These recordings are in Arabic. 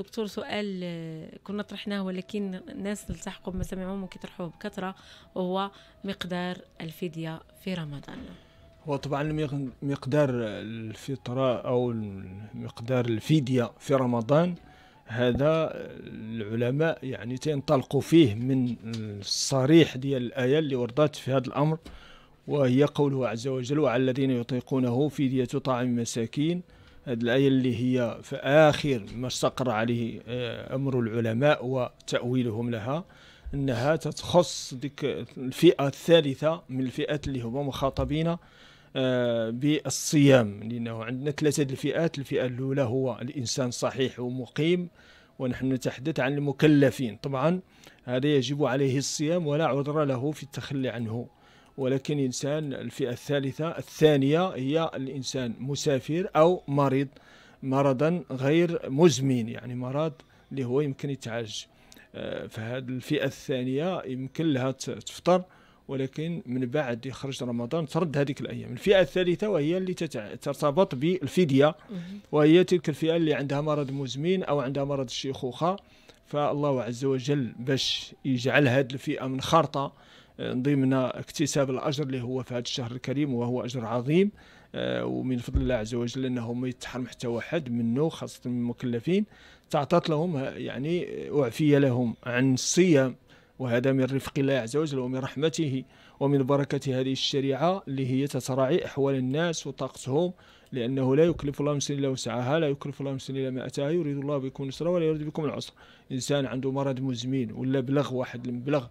الدكتور سؤال كنا طرحناه ولكن الناس التحقوا ما سمعوه ممكن يطرحوه بكثره وهو مقدار الفديه في رمضان هو طبعا مقدار الفطره او مقدار الفديه في رمضان هذا العلماء يعني تنطلقوا فيه من الصريح ديال الايه اللي وردت في هذا الامر وهي قوله عز وجل وعلى الذين يطيقونه فديه طعام مساكين هذه الآية اللي هي في آخر ما استقر عليه آه، أمر العلماء وتأويلهم لها أنها تتخص ديك الفئة الثالثة من الفئات اللي هما مخاطبين آه، بالصيام لأنه عندنا ثلاثة الفئات الفئة الأولى هو الإنسان صحيح ومقيم ونحن نتحدث عن المكلفين طبعا هذا يجب عليه الصيام ولا عذر له في التخلي عنه ولكن إنسان الفئة الثالثة الثانية هي الإنسان مسافر أو مريض مرضا غير مزمن يعني مرض اللي هو يمكن يتعالج آه، فهاد الفئة الثانية يمكن لها تفطر ولكن من بعد يخرج رمضان ترد هذيك الايام الفئه الثالثه وهي اللي ترتبط بالفديه وهي تلك الفئه اللي عندها مرض مزمن او عندها مرض الشيخوخه فالله عز وجل باش يجعل هذه الفئه منخرطه ضمن اكتساب الاجر اللي هو في هذا الشهر الكريم وهو اجر عظيم آه، ومن فضل الله عز وجل انهم يتحرم حتى واحد منه خاصه من المكلفين تعطت لهم يعني اعفي لهم عن الصيام وهذا من رفق الله عز وجل ومن رحمته ومن بركة هذه الشريعة اللي هي تتراعي أحوال الناس وطاقتهم لأنه لا يكلف الله نفسا إلا وسعها لا يكلف الله نفسا إلا ما أتاها يريد الله بكم اليسر ولا يريد بكم العسر إنسان عنده مرض مزمن ولا بلغ واحد المبلغ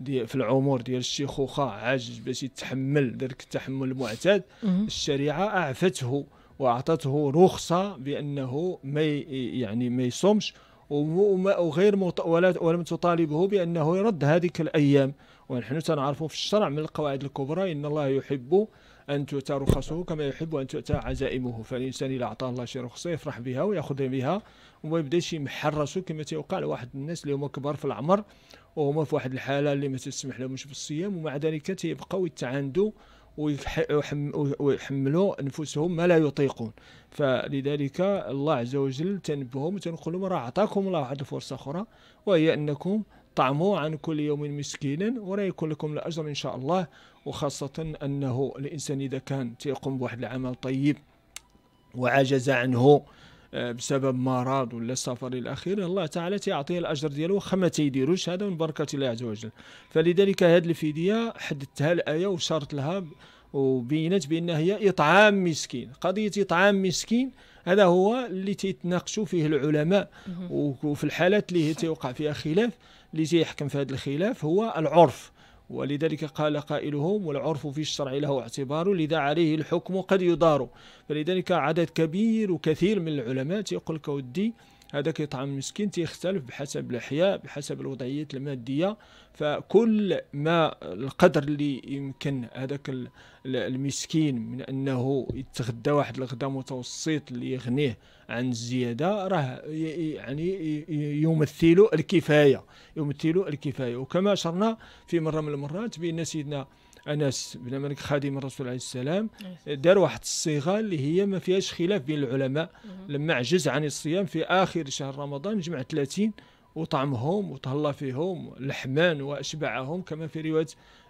دي في العمر ديال الشيخوخه عاجز باش يتحمل ذلك التحمل المعتاد الشريعه اعفته واعطته رخصه بانه ما يعني ما يصومش وغير ولم تطالبه بأنه يرد هذيك الأيام ونحن سنعرف في الشرع من القواعد الكبرى إن الله يحب أن تؤتى رخصه كما يحب أن تؤتى عزائمه فالإنسان إذا أعطاه الله شي رخصة يفرح بها ويأخذ بها وما يبداش يمحر راسو كما تيوقع لواحد الناس اللي هما كبار في العمر وهما في واحد الحالة اللي ما تسمح لهمش بالصيام ومع ذلك تيبقاو يتعاندوا ويحملوا أنفسهم ما لا يطيقون فلذلك الله عز وجل تنبههم وتنقول لهم راه عطاكم الله واحد الفرصه اخرى وهي انكم طعموا عن كل يوم مسكينا وراه يكون لكم الاجر ان شاء الله وخاصه انه الانسان اذا كان تيقوم بواحد العمل طيب وعجز عنه آه، بسبب مرض ولا سفر الى اخره الله تعالى تيعطيه الاجر ديالو واخا ما تيديروش هذا من بركه الله عز وجل فلذلك هذه الفديه حددتها الايه وشرط لها وبينت بأن هي إطعام مسكين قضية إطعام مسكين هذا هو اللي تيتناقشوا فيه العلماء وفي الحالات اللي تيوقع فيها خلاف اللي تيحكم في هذا الخلاف هو العرف ولذلك قال قائلهم والعرف في الشرع له اعتبار لذا عليه الحكم قد يدار فلذلك عدد كبير وكثير من العلماء يقول لك ودي هذاك يطعم المسكين تيختلف بحسب الاحياء بحسب الوضعيات الماديه فكل ما القدر اللي يمكن هذاك المسكين من انه يتغدى واحد الغداء متوسط اللي يغنيه عن الزياده راه يعني يمثل الكفايه يمثل الكفايه وكما اشرنا في مره من المرات بان سيدنا انس بن مالك خادم الرسول عليه السلام نعم. دار واحد الصيغه اللي هي ما فيهاش خلاف بين العلماء نعم. لما عجز عن الصيام في آخر شهر رمضان جمع 30 وطعمهم وتهلا فيهم لحمان وأشبعهم كما في رواية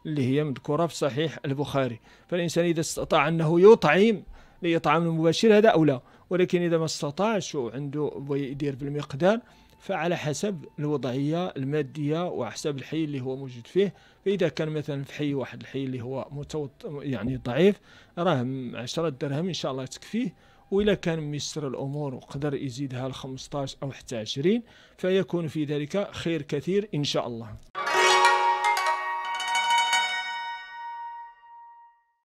اللي هي مذكورة في صحيح البخاري فالإنسان إذا استطاع أنه يطعم ليطعم المباشر هذا أولى ولكن إذا ما استطاعش وعنده يدير بالمقدار فعلى حسب الوضعية المادية وحسب الحي اللي هو موجود فيه فإذا كان مثلا في حي واحد الحي اللي هو متوط يعني ضعيف راه 10 درهم إن شاء الله تكفيه وإلا كان ميسر الأمور وقدر يزيدها ل 15 أو حتى 20 فيكون في ذلك خير كثير إن شاء الله